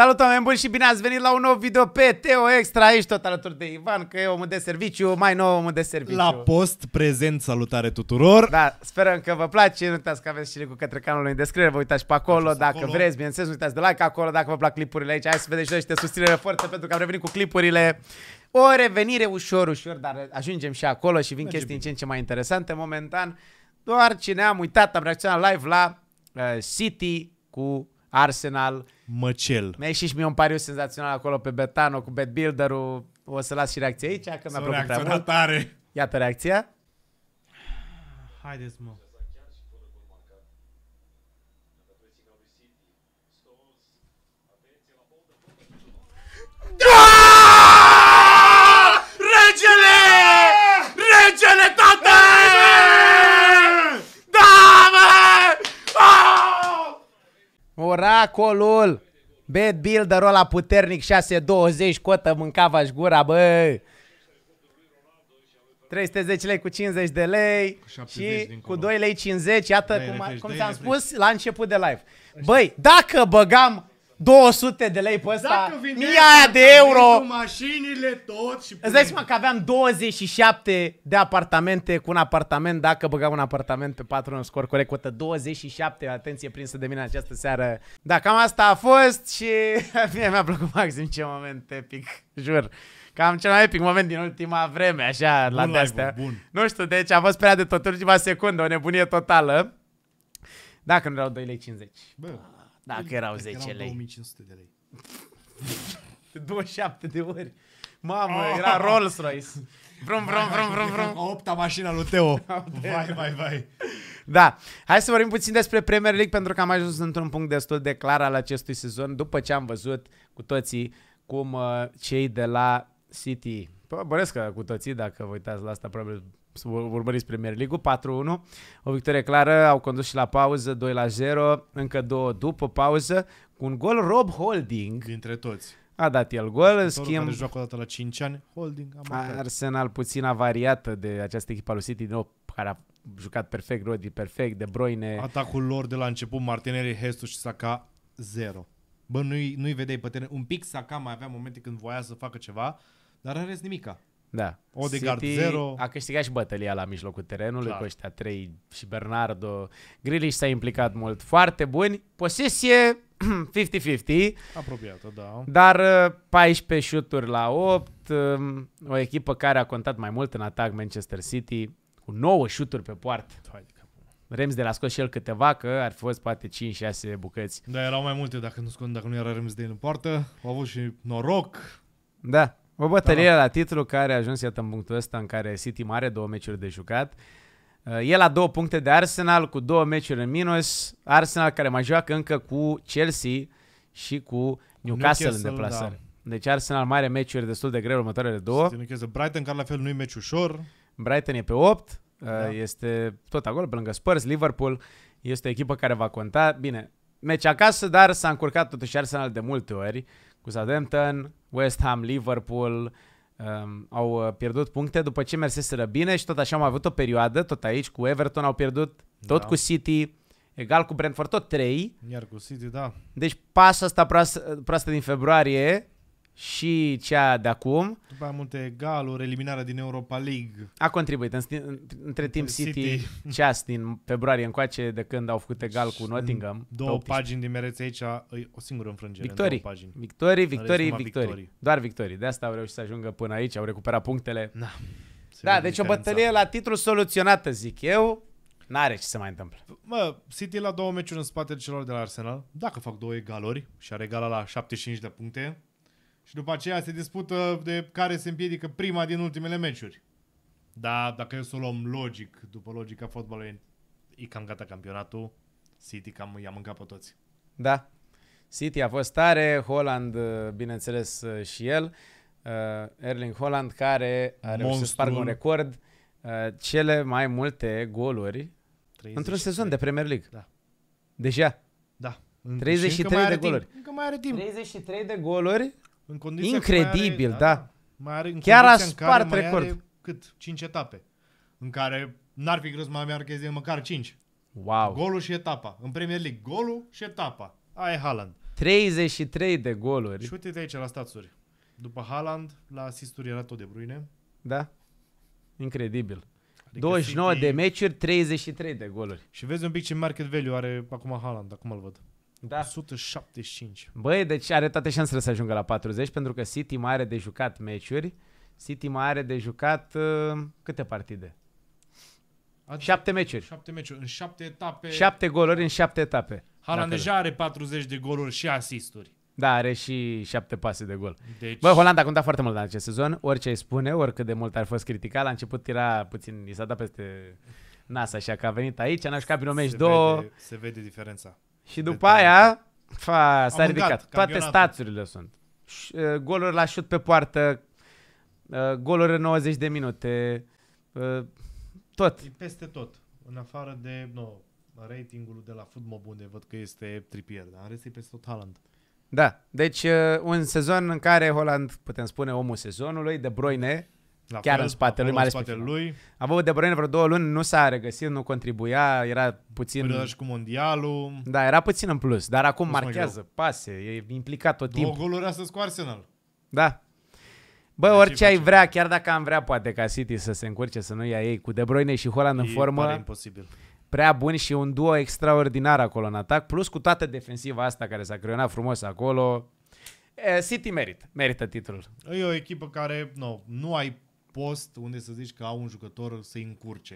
Salut oameni buni și bine ați venit la un nou video pe Teo Extra, aici tot alături de Ivan, că e omul de serviciu, mai nou omul de serviciu. La post, prezent, salutare tuturor! Da, sperăm că vă place, nu uitați că aveți și cu către canalul în descriere, vă uitați pe acolo, Așa dacă acolo. vreți, bineînțeles, nu uitați de like acolo, dacă vă plac clipurile aici, hai să vedeți și niște susținere forță pentru că am revenit cu clipurile. O revenire ușor, ușor, dar ajungem și acolo și vin chestii bine. în ce în ce mai interesante momentan. Doar cine am uitat, am reacționat live la uh, City cu Arsenal. Măcel. Mi-a ieșit și mie un pariu senzațional acolo pe Betano cu Betbuilder-ul. O să las și reacția aici, că mi-a plăcut prea mult. tare. Iată reacția. Haideți, mă. Miracolul! Bad builder ăla puternic 620 cotă mâncava-și gura, bă! 310 lei cu 50 de lei cu și cu 2 lei 50, iată cum, cum ți-am spus la început de live. Băi, dacă băgam 200 de lei pe ăsta, mii aia de euro. mașinile tot și... Îți dai seama că aveam 27 de apartamente cu un apartament, dacă băgam un apartament pe patru în scor corect, cotă 27, atenție prinsă de mine această seară. Da, cam asta a fost și mie mi-a plăcut maxim ce moment epic, jur. Cam cel mai epic moment din ultima vreme, așa, bun la de-astea. Nu știu, deci a fost prea de tot ultima secundă, o nebunie totală. Dacă nu erau 2,50 lei. Bă. Dacă adică erau 10 erau lei. 2500 de lei. 27 de ori. Mamă, oh! era Rolls Royce. Vrum, vrum, vrum, vrum, vrum. A opta mașina lui Teo. Vai, vai, vai. Da. Hai să vorbim puțin despre Premier League pentru că am ajuns într-un punct destul de clar al acestui sezon după ce am văzut cu toții cum uh, cei de la City, bănesc cu toții dacă vă uitați la asta, probabil despre Premier League-ul, 4-1, o victorie clară, au condus și la pauză, 2 0, încă două după pauză, cu un gol Rob Holding. Dintre toți. A dat el gol, în schimb... Care joacă dată la 5 ani, Holding Am Arsenal puțin avariată de această echipă lui City, nou, care a jucat perfect, rodi perfect, De Bruyne... Atacul lor de la început, Martinelli, Hestu și Saka, 0. Bă, nu-i, nu-i vedeai pe teren. Un pic Saka mai avea momente când voia să facă ceva, dar în rest nimica. Da. Odegaard City 0. a câștigat și bătălia la mijlocul terenului Clar. cu ăștia 3 și Bernardo. Grealish s-a implicat mult. Foarte buni. Posesie 50-50. Apropiată, da. Dar 14 uh, șuturi la 8. Um, o echipă care a contat mai mult în atac Manchester City cu 9 șuturi pe poartă. Rems de la scos și el câteva, că ar fi fost poate 5-6 bucăți. Da, erau mai multe dacă nu, dacă nu era Rems de în poartă. Au avut și noroc. Da. O bătălie da. la titlu care a ajuns, iată, în punctul ăsta în care City mare două meciuri de jucat. Uh, e la două puncte de Arsenal, cu două meciuri în minus. Arsenal care mai joacă încă cu Chelsea și cu Newcastle, Newcastle în da. deplasare. Da. Deci Arsenal mare meciuri destul de greu următoarele două. Brighton, care la fel nu e meci ușor. Brighton e pe 8, uh, da. este tot acolo, pe lângă Spurs, Liverpool. Este o echipă care va conta. Bine, meci acasă, dar s-a încurcat totuși Arsenal de multe ori cu Southampton, West Ham, Liverpool um, au uh, pierdut puncte după ce merseseră bine și tot așa am avut o perioadă, tot aici, cu Everton au pierdut, tot da. cu City, egal cu Brentford, tot 3. Iar cu City, da. Deci pasul asta proastă, proastă din februarie și cea de acum. După aia multe galuri, eliminarea din Europa League. A contribuit. În, între timp City, City. ceas din februarie încoace de când au făcut egal cu Nottingham. Două pagini din mereți aici, o singură înfrângere. Victorii, în pagini. victorii, victorii, victorii. victorii. Doar victorii. De asta au reușit să ajungă până aici, au recuperat punctele. Na, da, deci diferența. o bătălie la titlu soluționată, zic eu. N-are ce să mai întâmple. Mă, City la două meciuri în spatele celor de la Arsenal. Dacă fac două egaluri și are egala la 75 de puncte, și după aceea se dispută de care se împiedică prima din ultimele meciuri. Da, dacă eu să o luăm logic, după logica fotbalului, e cam gata campionatul, City cam i-a mâncat pe toți. Da. City a fost tare, Holland, uh, bineînțeles, uh, și el. Uh, Erling Holland, care a reușit să spargă un record. Cele mai multe goluri 33. într-un sezon de Premier League. Da. Deja. Da. 33 de goluri. Timp. Încă mai are timp. 33 de goluri în condiția Incredibil, are, da, da. da. Mai are, în Chiar a spart record. Are, cât? 5 etape. În care n-ar fi greu să mai marcheze măcar 5. Wow. Golul și etapa. În Premier League, golul și etapa. Aia e Haaland. 33 de goluri. Și uite te aici la stațuri. După Haaland, la asisturi era tot de bruine. Da. Incredibil. Adică 29 City... de meciuri, 33 de goluri. Și vezi un pic ce market value are acum Haaland, acum îl văd. Da. 175. Băi, deci are toate șansele să ajungă la 40 pentru că City mai are de jucat meciuri. City mai are de jucat uh, câte partide? Adică șapte meciuri. Șapte meciuri, în șapte etape. Șapte goluri în șapte etape. Haaland deja are 40 de goluri și asisturi. Da, are și șapte pase de gol. Deci... Bă, Holanda a contat foarte mult în acest sezon. Orice îi spune, oricât de mult ar fost criticat, la început era puțin, i s-a dat peste nas așa că a venit aici, n-a jucat prin meci două. Se vede diferența. Și după aia fa, s-a Am ridicat. Mâncat, Toate staturile sunt. Uh, goluri la șut pe poartă, uh, goluri în 90 de minute, uh, tot. E peste tot. În afară de no, ratingul de la Football unde văd că este tripier, dar în rest e peste tot Haaland. Da, deci un sezon în care Holland, putem spune, omul sezonului, De broine. La chiar fel, în spatele lui, mai ales spatele lui. A avut De Bruyne vreo două luni, nu s-a regăsit, nu contribuia, era puțin... Până și cu mondialul. Da, era puțin în plus, dar acum plus marchează pase, e implicat tot timpul. Două goluri astăzi cu Arsenal. Da. Bă, de deci orice ai vrea, chiar dacă am vrea poate ca City să se încurce, să nu ia ei cu De Bruyne și Holland e în formă. imposibil. Prea bun și un duo extraordinar acolo în atac, plus cu toată defensiva asta care s-a creionat frumos acolo. Eh, City merită, merită titlul. E o echipă care nu, nu ai post unde să zici că au un jucător să-i încurce.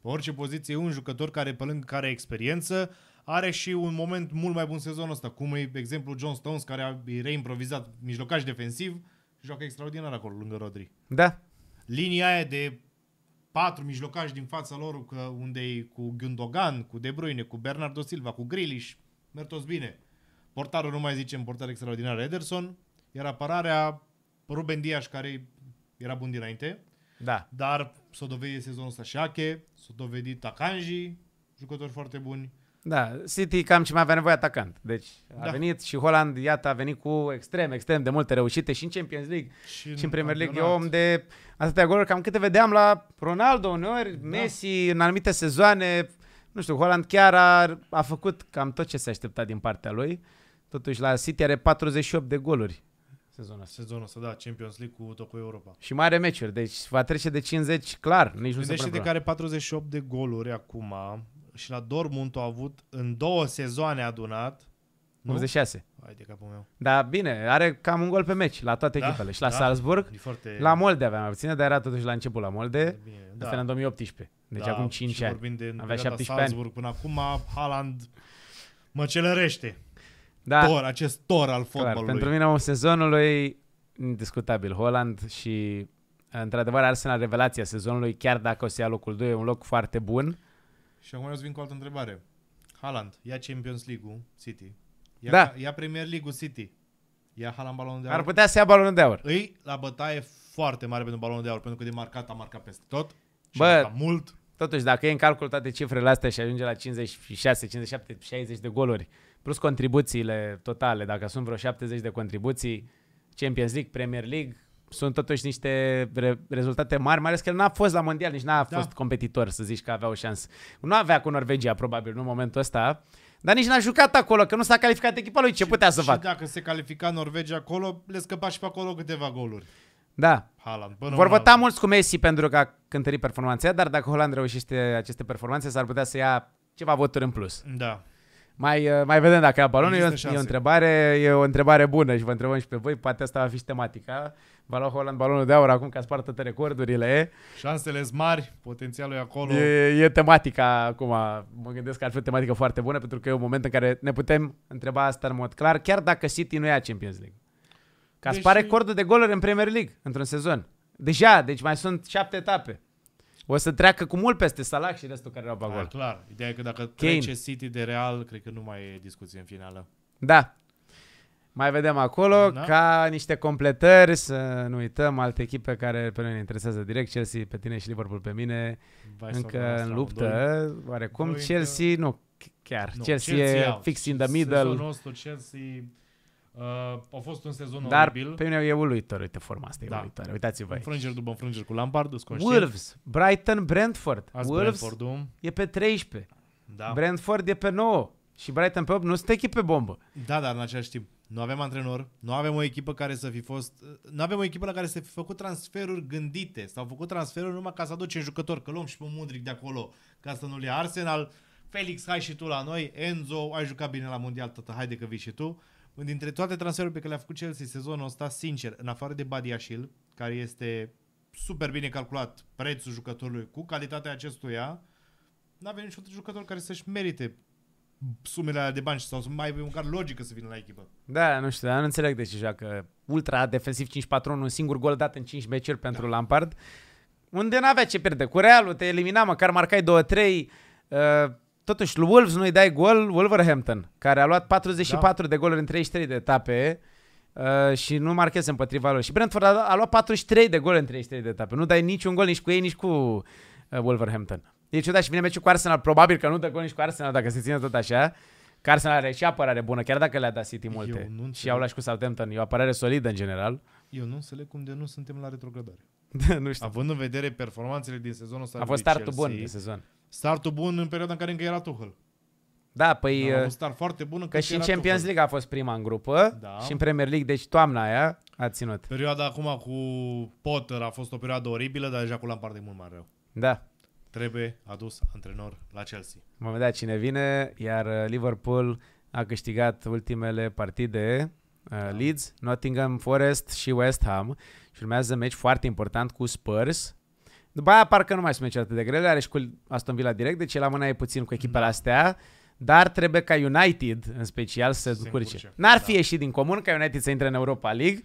Pe orice poziție e un jucător care, pe lângă care experiență, are și un moment mult mai bun sezonul ăsta, cum e exemplu John Stones care a reimprovizat mijlocaș defensiv joacă extraordinar acolo lângă Rodri. Da. Linia aia de patru mijlocași din fața lor că unde e cu Gundogan, cu De Bruyne, cu Bernardo Silva, cu Grealish, merg toți bine. Portarul nu mai zicem portar extraordinar Ederson, iar apărarea Ruben Dias care era bun dinainte, da. dar s-a dovedit sezonul ăsta Shake, s-a dovedit Takanji, jucători foarte buni. Da, City cam ce mai avea nevoie atacant. Deci a da. venit și Holland, iată, a venit cu extrem, extrem de multe reușite și în Champions League și, în și în Premier League. E om de atâtea goluri, cam câte vedeam la Ronaldo uneori, da. Messi în anumite sezoane. Nu știu, Holland chiar a, a făcut cam tot ce se aștepta din partea lui. Totuși la City are 48 de goluri Sezonul ăsta. Sezonul ăsta, da, Champions League cu tot cu Europa. Și mai are meciuri, deci va trece de 50 clar, nici nu se de care 48 de goluri acum și la Dortmund au avut în două sezoane adunat nu? 86. Hai de capul meu. Da, bine, are cam un gol pe meci la toate da, echipele. Și la da, Salzburg, foarte... la Molde mai abține, dar era totuși la început la Molde. Bine, da. Asta era în 2018. Deci da, acum 5 ani. De avea 17 Salzburg, ani. Până acum, Haaland mă celărește da. tor, acest tor al fotbalului. Clar, pentru mine omul sezonului, indiscutabil, Holland și într-adevăr Arsenal revelația sezonului, chiar dacă o să ia locul 2, e un loc foarte bun. Și acum eu să vin cu altă întrebare. Haaland, ia Champions League-ul City. Ia, da. ia Premier League-ul City. Ia Haaland balonul de aur. Ar putea să ia balonul de aur. Îi la bătaie foarte mare pentru balonul de aur, pentru că de marcat a marcat peste tot. Și Bă, mult. Totuși, dacă e în calcul toate cifrele astea și ajunge la 56, 57, 60 de goluri, plus contribuțiile totale, dacă sunt vreo 70 de contribuții, Champions League, Premier League, sunt totuși niște re- rezultate mari, mai ales că el n-a fost la mondial, nici n-a da. fost competitor, să zici că avea o șansă. Nu avea cu Norvegia, probabil, nu în momentul ăsta, dar nici n-a jucat acolo, că nu s-a calificat echipa lui, ce și, putea să facă? dacă se califica Norvegia acolo, le scăpa și pe acolo câteva goluri. Da. Haaland, până Vor vota mulți cu Messi pentru că a cântărit performanța, dar dacă Holland reușește aceste performanțe, s-ar putea să ia ceva voturi în plus. Da. Mai, eh, mai vedem dacă e balonul. E, o, e, o întrebare, e o întrebare bună și vă întrebăm și pe voi. Poate asta va fi și tematica. Va lua Holland balonul de aur acum că spartă spart toate recordurile. Șansele sunt mari, potențialul e acolo. E, e tematica acum. Mă gândesc că ar fi o tematică foarte bună pentru că e un moment în care ne putem întreba asta în mod clar, chiar dacă City nu ia Champions League. Că deci... Deși... recordul de goluri în Premier League într-un sezon. Deja, deci mai sunt șapte etape. O să treacă cu mult peste Salah și restul care erau pe gol. Da, clar. Ideea e că dacă Kane. trece City de Real, cred că nu mai e discuție în finală. Da. Mai vedem acolo da. ca niște completări, să nu uităm alte echipe care pe noi ne interesează direct, Chelsea pe tine și Liverpool pe mine, Vai încă în luptă, doi. oarecum doi Chelsea, încă... nu chiar, nu, Chelsea, Chelsea e out. fix in the middle. Sezonul nostru Chelsea Uh, a fost un sezon Dar oribil. pe mine e uluitor, uite forma asta, e da. uluitoare. Uitați-vă Înfrângeri după înfrângeri cu Lampard, Wolves, Brighton, Brentford. Azi Wolves Brentford e pe 13. Da. Brentford e pe 9. Și Brighton pe 8 nu sunt echipe bombă. Da, dar în același timp nu avem antrenor, nu avem o echipă care să fi fost, nu avem o echipă la care să fi făcut transferuri gândite, s-au făcut transferuri numai ca să aduce jucători, că luăm și pe Mudric de acolo, ca să nu ia Arsenal, Felix, hai și tu la noi, Enzo, ai jucat bine la Mondial, tata, haide că vii și tu. Dintre toate transferurile pe care le-a făcut Chelsea sezonul ăsta, sincer, în afară de Badiașil, care este super bine calculat prețul jucătorului cu calitatea acestuia, n-a venit niciun jucător care să-și merite sumele alea de bani sau să mai măcar logică să vină la echipă. Da, nu știu, dar nu înțeleg de ce joacă ultra defensiv 5 patron, un singur gol dat în 5 meciuri pentru da. Lampard, unde n-avea ce pierde. Cu Realul te elimina, măcar marcai 2-3, uh, totuși, Wolves nu-i dai gol, Wolverhampton, care a luat 44 da. de goluri în 33 de etape uh, și nu marchează împotriva lor. Și Brentford a, a luat 43 de goluri în 33 de etape. Nu dai niciun gol nici cu ei, nici cu uh, Wolverhampton. E ciudat și vine meciul cu Arsenal, probabil că nu dă gol nici cu Arsenal dacă se ține tot așa. Că Arsenal are și apărare bună, chiar dacă le-a dat City multe. Și au luat și cu Southampton, e o apărare solidă în general. Eu nu înțeleg cum de nu suntem la retrogradare. nu știu. Având în vedere performanțele din sezonul ăsta A fost startul Chelsea, bun din sezon. Startul bun în perioada în care încă era Tuchel. Da, păi... Da, un start foarte bun. Că și în Champions League a fost prima în grupă da. și în Premier League, deci toamna aia a ținut. Perioada acum cu Potter a fost o perioadă oribilă, dar deja cu Lampard e mult mai rău. Da. Trebuie adus antrenor la Chelsea. Vom vedea cine vine, iar uh, Liverpool a câștigat ultimele partide uh, da. Leeds, Nottingham Forest și West Ham și urmează meci foarte important cu Spurs după aia parcă nu mai sunt atât de grele, are și cu Aston Villa direct, deci la mâna e puțin cu echipele da. astea, dar trebuie ca United, în special, să se încurce. N-ar da. fi ieșit din comun ca United să intre în Europa League.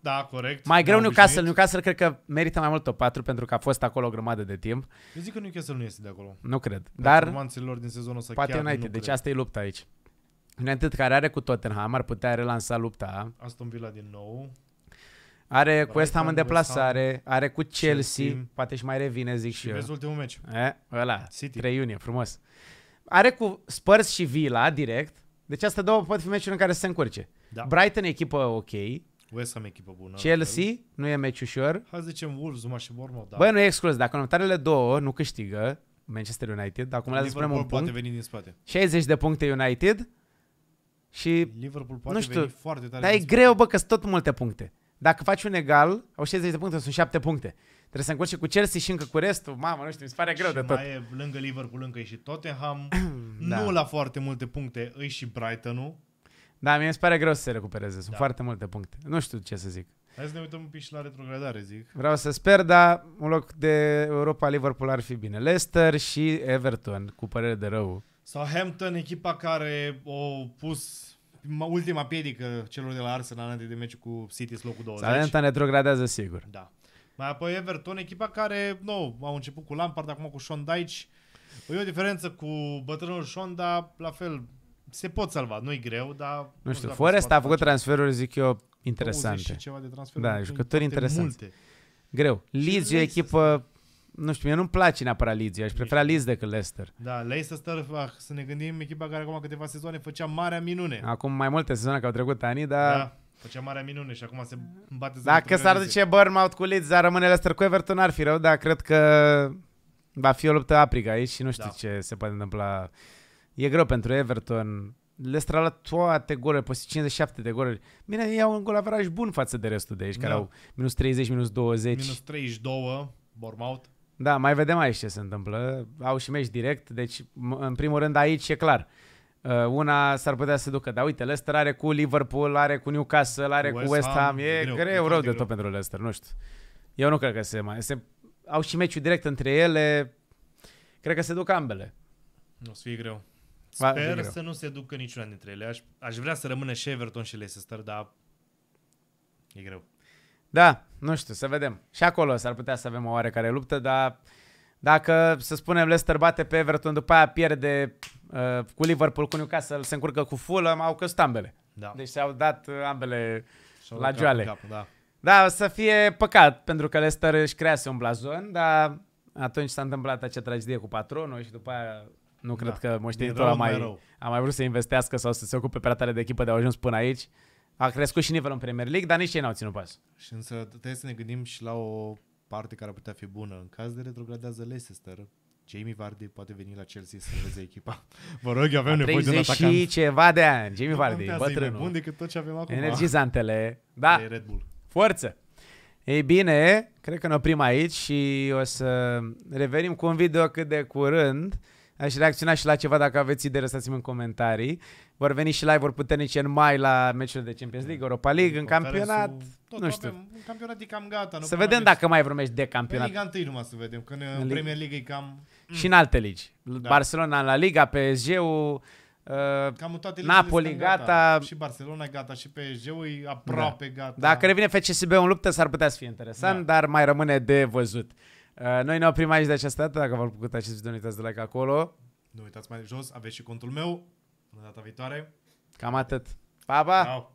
Da, corect. Mai greu Newcastle. Newcastle cred că merită mai mult top 4 pentru că a fost acolo o grămadă de timp. Eu zic că Newcastle nu este de acolo. Nu cred. Dar lor din sezonul ăsta poate chiar United, nu deci cred. asta e lupta aici. United care are cu Tottenham ar putea relansa lupta. Aston Villa din nou. Are cu West Ham în deplasare, are cu Chelsea, Chelsea, poate și mai revine, zic și, și eu. vezi ultimul meci. E, ăla, City. 3 iunie, frumos. Are cu Spurs și Villa, direct. Deci astea două pot fi meciuri în care se încurce. Da. Brighton echipă ok. West Ham echipă bună. Chelsea, fel. nu e meci ușor. Hai să zicem Wolves, Zuma și Bournemouth. Da. Băi, nu e exclus. Dacă în următoarele două nu câștigă, Manchester United, dar acumulează spre un punct. Poate veni din spate. 60 de puncte United și Liverpool poate nu știu, veni foarte tare. Dar e greu, bă, că sunt tot multe puncte. Dacă faci un egal, au 60 de puncte, sunt 7 puncte. Trebuie să încoace cu Chelsea și încă cu restul. Mamă, nu știu, mi se pare greu și de tot. Mai e lângă Liverpool, încă e și Tottenham. da. Nu la foarte multe puncte, îi și Brighton-ul. Da, mi se pare greu să se recupereze. Sunt da. foarte multe puncte. Nu știu ce să zic. Hai să ne uităm un pic și la retrogradare, zic. Vreau să sper, dar un loc de Europa Liverpool ar fi bine. Leicester și Everton, cu părere de rău. Southampton, echipa care o pus ultima piedică celor de la Arsenal înainte de meci cu City locul 20. Salenta ne retrogradează sigur. Da. Mai apoi Everton, echipa care, nu, au început cu Lampard, acum cu Sean Dyche. E o diferență cu bătrânul Sean, dar la fel, se pot salva, nu-i greu, dar... Nu știu, Forest a făcut transferuri, zic eu, interesante. ceva de transferuri. Da, deci jucători interesanți. Multe. Greu. Leeds e o echipă nu știu, mie nu-mi place neapărat Leeds. Aș prefera Leeds decât Leicester. Da, Leicester, ah, să ne gândim, echipa care acum câteva sezoane făcea marea minune. Acum mai multe sezoane că au trecut ani, dar... Da. Făcea marea minune și acum se bate Dacă s-ar duce burnout cu Leeds, dar rămâne Leicester cu Everton, ar fi rău, dar cred că va fi o luptă aprigă aici și nu știu da. ce se poate întâmpla. E greu pentru Everton. Leicester a luat toate golurile, poți 57 de goluri. Bine, ei au un gol bun față de restul de aici, da. care au minus 30, minus 20. Minus 32, Bournemouth. Da, mai vedem aici ce se întâmplă. Au și meci direct, deci în primul rând aici e clar. Uh, una s-ar putea să ducă, dar uite, Leicester are cu Liverpool, are cu Newcastle, are West cu West Ham, Ham. e greu, greu rău de tot pentru Leicester, nu știu. Eu nu cred că se mai... Se, au și meciul direct între ele, cred că se duc ambele. Nu o să fie greu. Sper Va, greu. să nu se ducă niciuna dintre ele. Aș, aș vrea să rămână și Everton și Leicester, dar e greu. Da, nu știu, să vedem. Și acolo s-ar putea să avem o oarecare luptă, dar dacă, să spunem, Leicester bate pe Everton, după aia pierde uh, cu Liverpool, cu Newcastle, se încurcă cu Fulham, au căzut ambele. Da. Deci s au dat uh, ambele s la joale. Cap, da. da, o să fie păcat, pentru că Leicester își crease un blazon, dar atunci s-a întâmplat acea tragedie cu patronul și după aia nu da. cred că moștenitorul a mai, mai a mai vrut să investească sau să se ocupe prea tare de echipă de a ajuns până aici. A crescut și nivelul în Premier League, dar nici ei n-au ținut pas. Și însă trebuie să ne gândim și la o parte care ar putea fi bună. În caz de retrogradează Leicester, Jamie Vardy poate veni la Chelsea să vezi echipa. Vă rog, avem nevoie de un atacant. și ceva de ani, Jamie Vardy, bătrânul. bun decât tot ce avem acum. Energizantele. Da, e Red Bull. forță. Ei bine, cred că ne oprim aici și o să revenim cu un video cât de curând. Aș reacționa și la ceva dacă aveți idei, lăsați-mi în comentarii. Vor veni și live-uri puternice în mai la meciurile de Champions League, Europa League, în campionat, tot nu știu. Avem, în campionat e cam gata. Nu să vedem dacă mai vreun de campionat. În Liga 1 numai să vedem, că în, în Premier League e cam... Și mm. în alte ligi. Da. Barcelona la Liga, PSG-ul, uh, Cam toate Napoli gata. gata. Și Barcelona gata și PSG-ul e aproape da. gata. Dacă revine FCSB în luptă s-ar putea să fie interesant, da. dar mai rămâne de văzut. Eh, noi ne oprim aici de această dată. Dacă v-a plăcut acest video, nu uitați de like acolo. Nu uitați mai jos, aveți și contul meu. Până data viitoare. Cam atât. Pa, pa! Ciao.